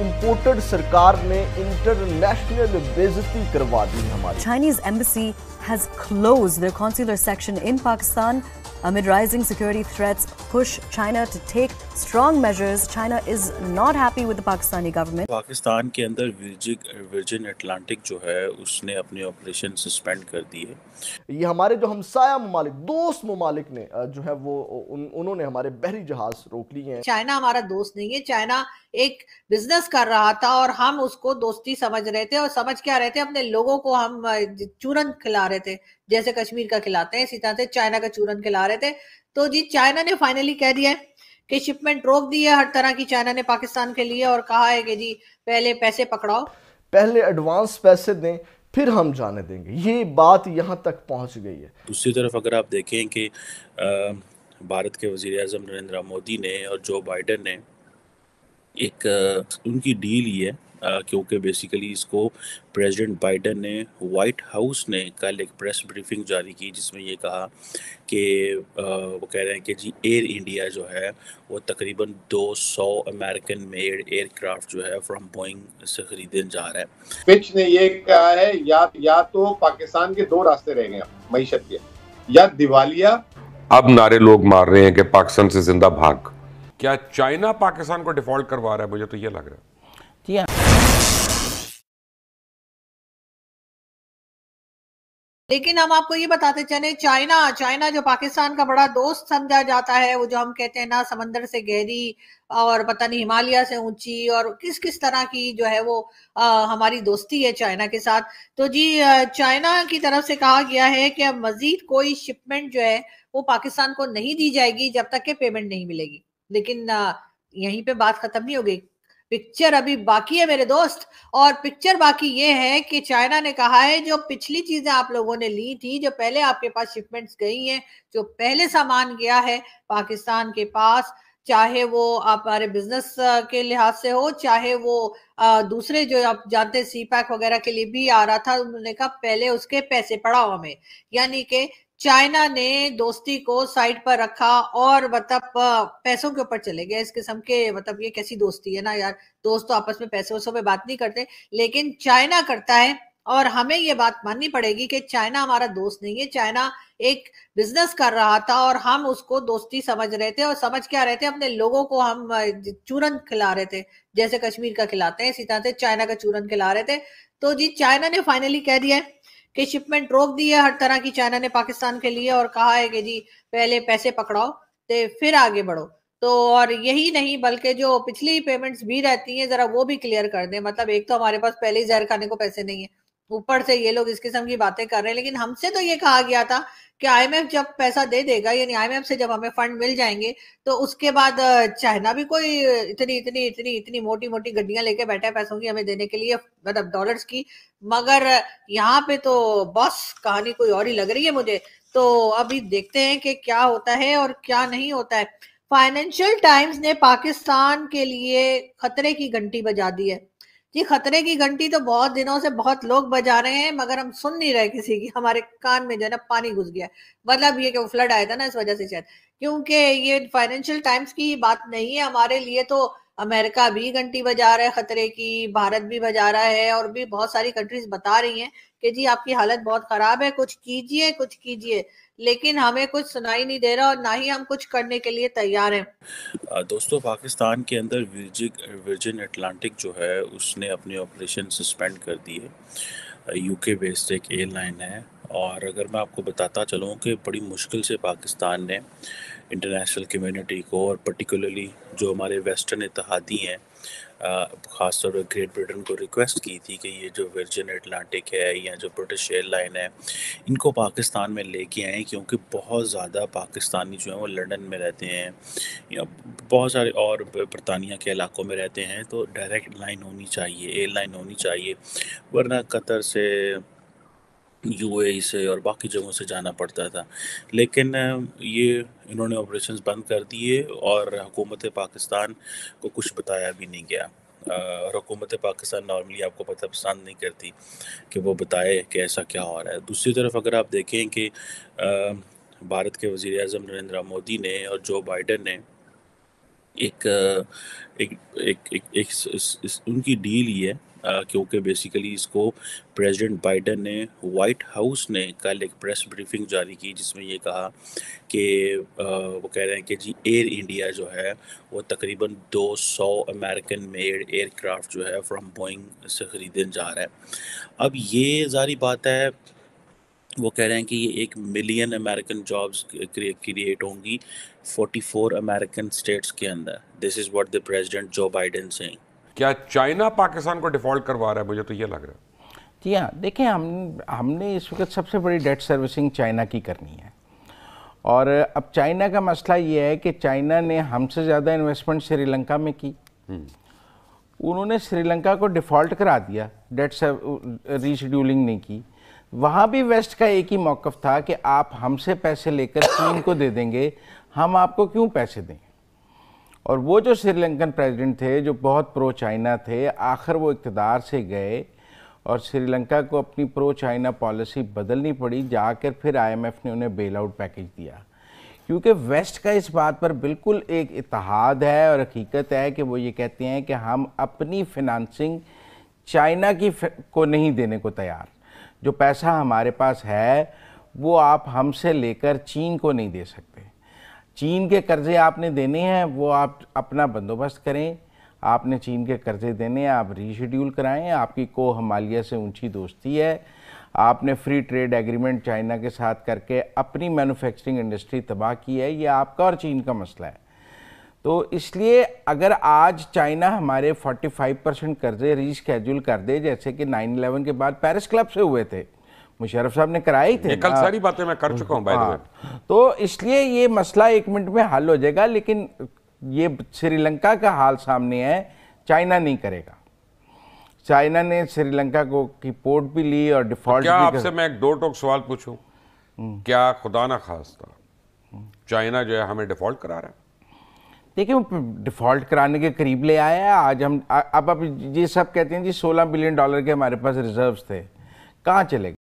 Imported सरकार ने international बेजती करवा दी हमारी Chinese embassy has close their consular section in Pakistan Amid rising security threats push China to take strong measures, China is not happy with the Pakistani government. Pakistan के अंदर virgin Atlantic जो है उसने अपने ऑपरेशन सस्पेंड कर दिए ये हमारे जो हमसाया ममालिक दोस्त ममालिक ने जो है वो उन, उन्होंने हमारे बहरी जहाज रोक लिए हैं चाइना हमारा दोस्त नहीं है चाइना एक बिजनेस कर रहा था और हम उसको दोस्ती समझ रहे थे और समझ क्या रहे थे अपने लोगों को हम चूरन खिला रहे थे जैसे कश्मीर का खिलाते हैं इसी तरह से चाइना का चूरन खिला रहे थे तो जी चाइना ने फाइनली कह दिया है कि शिपमेंट रोक दी है हर तरह की चाइना ने पाकिस्तान के लिए और कहा है कि जी पहले पैसे पकड़ाओ पहले एडवांस पैसे दें फिर हम जाने देंगे ये बात यहाँ तक पहुँच गई है दूसरी तरफ अगर आप देखें कि भारत के वजीर अजम नरेंद्र मोदी ने और जो बाइडन ने एक उनकी डील ही है क्योंकि बेसिकली इसको प्रेसिडेंट बाइडेन ने वाइट हाउस ने कल एक प्रेस ब्रीफिंग जारी की जिसमें ये कहा कि वो कह रहे हैं कि जी एयर इंडिया जो है वो तकरीबन 200 अमेरिकन मेड एयरक्राफ्ट जो है फ्रॉम बोइंग से खरीदने जा रहा है पिच ने ये कहा है या या तो पाकिस्तान के दो रास्ते रहेंगे मई मीशत के या दिवालिया अब नारे लोग मार रहे हैं कि पाकिस्तान से जिंदा भाग क्या चाइना पाकिस्तान को डिफॉल्ट करवा रहा है मुझे तो ये लग रहा है लेकिन हम आपको ये बताते चले चाइना चाइना जो पाकिस्तान का बड़ा दोस्त समझा जाता है वो जो हम कहते हैं ना समंदर से गहरी और पता नहीं हिमालय से ऊंची और किस किस तरह की जो है वो आ, हमारी दोस्ती है चाइना के साथ तो जी चाइना की तरफ से कहा गया है कि अब मजीद कोई शिपमेंट जो है वो पाकिस्तान को नहीं दी जाएगी जब तक के पेमेंट नहीं मिलेगी लेकिन यहीं पे बात खत्म नहीं हो गई पिक्चर अभी बाकी है मेरे दोस्त और पिक्चर बाकी ये है कि चाइना ने कहा है जो पिछली चीजें आप लोगों ने ली थी जो पहले आपके पास शिपमेंट्स गई हैं जो पहले सामान गया है पाकिस्तान के पास चाहे वो आप हमारे बिजनेस के लिहाज से हो चाहे वो दूसरे जो आप जानते हैं सी पैक वगैरह के लिए भी आ रहा था उन्होंने कहा पहले उसके पैसे पड़ाओ हमें यानी कि चाइना ने दोस्ती को साइड पर रखा और मतलब पैसों के ऊपर चले गए इस किस्म के मतलब ये कैसी दोस्ती है ना यार दोस्त तो आपस में पैसे वैसों पे बात नहीं करते लेकिन चाइना करता है और हमें ये बात माननी पड़ेगी कि चाइना हमारा दोस्त नहीं है चाइना एक बिजनेस कर रहा था और हम उसको दोस्ती समझ रहे थे और समझ क्या रहे थे अपने लोगों को हम चूरन खिला रहे थे जैसे कश्मीर का खिलाते हैं इसी तरह से चाइना का चूरन खिला रहे थे तो जी चाइना ने फाइनली कह दिया है कि शिपमेंट रोक दी है हर तरह की चाइना ने पाकिस्तान के लिए और कहा है कि जी पहले पैसे पकड़ाओ तो फिर आगे बढ़ो तो और यही नहीं बल्कि जो पिछली पेमेंट्स भी रहती हैं जरा वो भी क्लियर कर दें मतलब एक तो हमारे पास पहले ही जहर खाने को पैसे नहीं है ऊपर से ये लोग इस किस्म की बातें कर रहे हैं लेकिन हमसे तो ये कहा गया था कि आईएमएफ जब पैसा दे देगा यानी आईएमएफ से जब हमें फंड मिल जाएंगे तो उसके बाद चाइना भी कोई इतनी इतनी इतनी इतनी मोटी मोटी गड्डियां लेके बैठा है पैसों की हमें देने के लिए मतलब डॉलर्स की मगर यहाँ पे तो बस कहानी कोई और ही लग रही है मुझे तो अभी देखते हैं कि क्या होता है और क्या नहीं होता है फाइनेंशियल टाइम्स ने पाकिस्तान के लिए खतरे की घंटी बजा दी है जी खतरे की घंटी तो बहुत दिनों से बहुत लोग बजा रहे हैं मगर हम सुन नहीं रहे किसी की हमारे कान में जो है ना पानी घुस गया मतलब ये कि वो फ्लड आया था ना इस वजह से शायद क्योंकि ये फाइनेंशियल टाइम्स की बात नहीं है हमारे लिए तो अमेरिका भी घंटी बजा रहा है खतरे की भारत भी बजा रहा है और भी बहुत सारी कंट्रीज बता रही हैं कि जी आपकी हालत बहुत खराब है कुछ कीजिए कुछ कीजिए लेकिन हमें कुछ सुनाई नहीं दे रहा और ना ही हम कुछ करने के लिए तैयार हैं दोस्तों पाकिस्तान के अंदर विर्जिन अटलांटिक जो है उसने अपने ऑपरेशन सस्पेंड कर दिए यूके बेस्ड एक एयरलाइन है और अगर मैं आपको बताता चलूँ कि बड़ी मुश्किल से पाकिस्तान ने इंटरनेशनल कम्युनिटी को और पर्टिकुलरली जो हमारे वेस्टर्न इतिहादी हैं ख़ासतौर पर ग्रेट ब्रिटेन को रिक्वेस्ट की थी कि ये जो वर्जिन अटलांटिक है या जो ब्रिटिश एयरलाइन है इनको पाकिस्तान में लेके आएँ क्योंकि बहुत ज़्यादा पाकिस्तानी जो हैं वो लंदन में रहते हैं या बहुत सारे और बरतानिया के इलाकों में रहते हैं तो डायरेक्ट लाइन होनी चाहिए एयरलाइन होनी चाहिए वरना कतर से यूएई से और बाकी जगहों से जाना पड़ता था लेकिन ये इन्होंने ऑपरेशन बंद कर दिए और हुकूमत पाकिस्तान को कुछ बताया भी नहीं गया और हुकूमत पाकिस्तान नॉर्मली आपको पता पसंद नहीं करती कि वो बताए कि ऐसा क्या हो रहा है दूसरी तरफ अगर आप देखें कि भारत के वज़ी अजम नरेंद्र मोदी ने और जो बाइडन ने एक एक एक, एक, एक, एक, एक, एक, एक उनकी डील ये है क्योंकि बेसिकली इसको प्रेसिडेंट बाइडन ने वाइट हाउस ने कल एक प्रेस ब्रीफिंग जारी की जिसमें ये कहा कि वो कह रहे हैं कि जी एयर इंडिया जो है वो तकरीबन 200 अमेरिकन मेड एयरक्राफ्ट जो है फ्रॉम बोइंग से ख़रीदने जा रहा है अब ये जारी बात है वो कह रहे हैं कि ये एक मिलियन अमेरिकन जॉब्स क्रिएट होंगी 44 अमेरिकन स्टेट्स के अंदर this is what the president Joe Biden saying क्या चाइना पाकिस्तान को डिफॉल्ट करवा रहा है मुझे तो ये लग रहा है जी हाँ देखिए हम हमने इस वक्त सबसे बड़ी डेट सर्विसिंग चाइना की करनी है और अब चाइना का मसला ये है कि चाइना ने हमसे ज़्यादा इन्वेस्टमेंट श्रीलंका में की हम्म। उन्होंने श्रीलंका को डिफ़ॉल्ट करा दिया डेट रीशेड्यूलिंग नहीं की वहाँ भी वेस्ट का एक ही मौक़ था कि आप हमसे पैसे लेकर चीन को दे देंगे हम आपको क्यों पैसे दें और वो जो श्रीलंकन प्रेसिडेंट थे जो बहुत प्रो चाइना थे आखिर वो इकतदार से गए और श्रीलंका को अपनी प्रो चाइना पॉलिसी बदलनी पड़ी जाकर फिर आईएमएफ ने उन्हें बेल आउट पैकेज दिया क्योंकि वेस्ट का इस बात पर बिल्कुल एक इतिहाद है और हकीकत है कि वो ये कहते हैं कि हम अपनी फिनांसिंग चाइना की को नहीं देने को तैयार जो पैसा हमारे पास है वो आप हमसे लेकर चीन को नहीं दे सकते चीन के कर्जे आपने देने हैं वो आप अपना बंदोबस्त करें आपने चीन के कर्जे देने आप रीशेड्यूल कराएं आपकी को हमालिया से ऊंची दोस्ती है आपने फ्री ट्रेड एग्रीमेंट चाइना के साथ करके अपनी मैन्युफैक्चरिंग इंडस्ट्री तबाह की है ये आपका और चीन का मसला है तो इसलिए अगर आज चाइना हमारे 45 परसेंट कर्जे रीशेड्यूल कर दे जैसे कि 9/11 के बाद पेरिस क्लब से हुए थे मुशरफ साहब ने कराई थी कल हाँ। सारी बातें मैं कर चुका हूँ हाँ, तो इसलिए ये मसला एक मिनट में हल हो जाएगा लेकिन ये श्रीलंका का हाल सामने है चाइना नहीं करेगा चाइना ने श्रीलंका को की पोर्ट भी ली और तो डिफॉल्ट क्या आपसे मैं एक दो टोक सवाल पूछूं हम्म। क्या खुदा ना था चाइना जो है हमें डिफॉल्ट करा रहा है देखिए वो डिफॉल्ट कराने के करीब ले आया है आज हम अब आप ये सब कहते हैं जी 16 बिलियन डॉलर के हमारे पास रिजर्व्स थे कहाँ चले गए